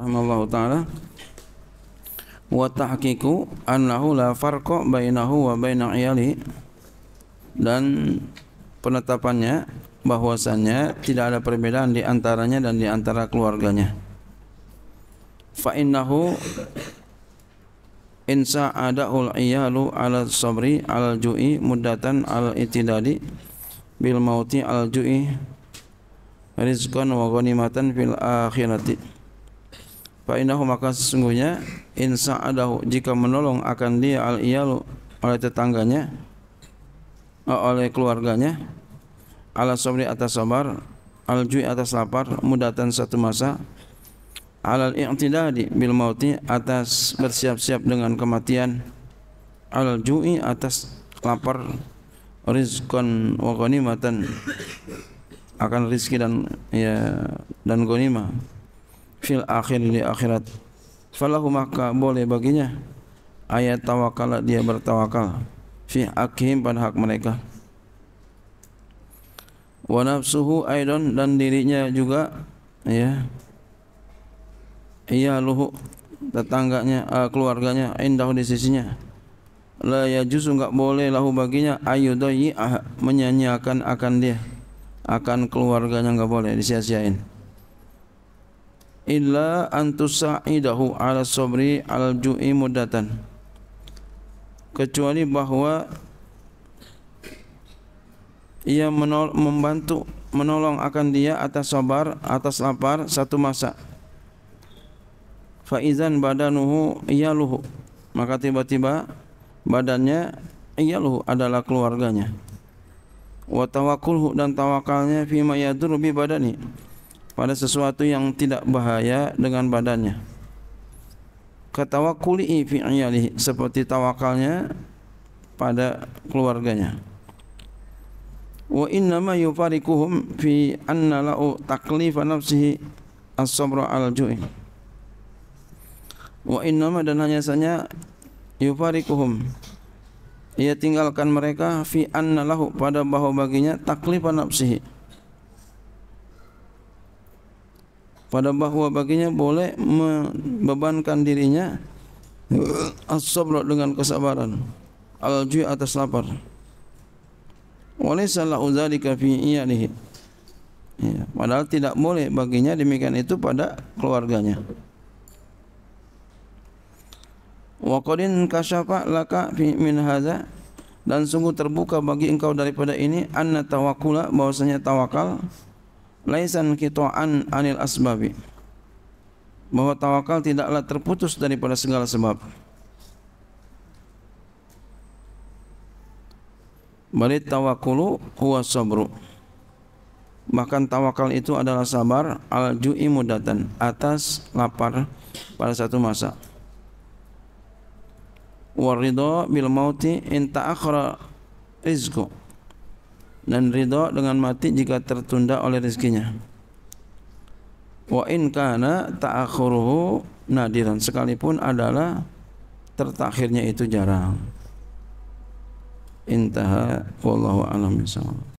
rahimallahu taala wa tahqiqu annahu la farqa bainahu wa baina iyali dan penetapannya bahwasannya tidak ada perbedaan di antaranya dan di antara keluarganya fa insa adaul iyalu ala sabri al ju'i muddatan al itidadi bil mauti al ju'i rizqan wa ghanimatan fil akhirati fa innahu maka sesungguhnya in sa'adahu jika menolong akan dia al iyal oleh tetangganya oleh keluarganya ala sabri atas sabar al ju'i atas lapar mudatan satu masa Al i'tidadi bil mauti atas bersiap-siap dengan kematian al ju'i atas lapar rizqan wa ghanimatan akan rizki dan ya dan ghanimah fil akhir di akhirat falahu maka boleh baginya ayat tawakal dia bertawakal fi akhim pada hak mereka wa nafsuhu aidon dan dirinya juga ya iya luhu tetangganya uh, keluarganya indah di sisinya la yajuzu enggak boleh lahu baginya Ayu ayudai menyanyiakan akan dia akan keluarganya enggak boleh disia-siain illa antusa'idahu ala sabri al ju'i mudatan kecuali bahwa ia menol- membantu menolong akan dia atas sabar atas lapar satu masa fa izan badanuhu iyaluhu maka tiba-tiba badannya iyaluhu adalah keluarganya wa tawakkulhu dan tawakalnya fima yadur bi badani pada sesuatu yang tidak bahaya dengan badannya. katawakuli fi fi'iyalih seperti tawakalnya pada keluarganya. Wa inna ma yufarikuhum fi anna la'u taklifa nafsihi as-sabra al-ju'i. Wa inna ma dan hanya sanya yufarikuhum ia tinggalkan mereka fi anna lahu pada bahawa baginya taklifa nafsihi pada bahwa baginya boleh membebankan dirinya as-sabra dengan kesabaran al-ju' atas lapar walaysa la uzalika fi iyalihi ya, padahal tidak boleh baginya demikian itu pada keluarganya wa qadin kasyafa laka fi min hadza dan sungguh terbuka bagi engkau daripada ini anna tawakkula bahwasanya tawakal laisan kita'an anil asbabi bahwa tawakal tidaklah terputus daripada segala sebab balit tawakulu huwa sabru bahkan tawakal itu adalah sabar al ju'i mudatan atas lapar pada satu masa waridho bil mauti in ta'akhra rizku dan ridho dengan mati jika tertunda oleh rezekinya wa in kana ta'akhuruhu nadiran sekalipun adalah tertakhirnya itu jarang intaha wallahu alam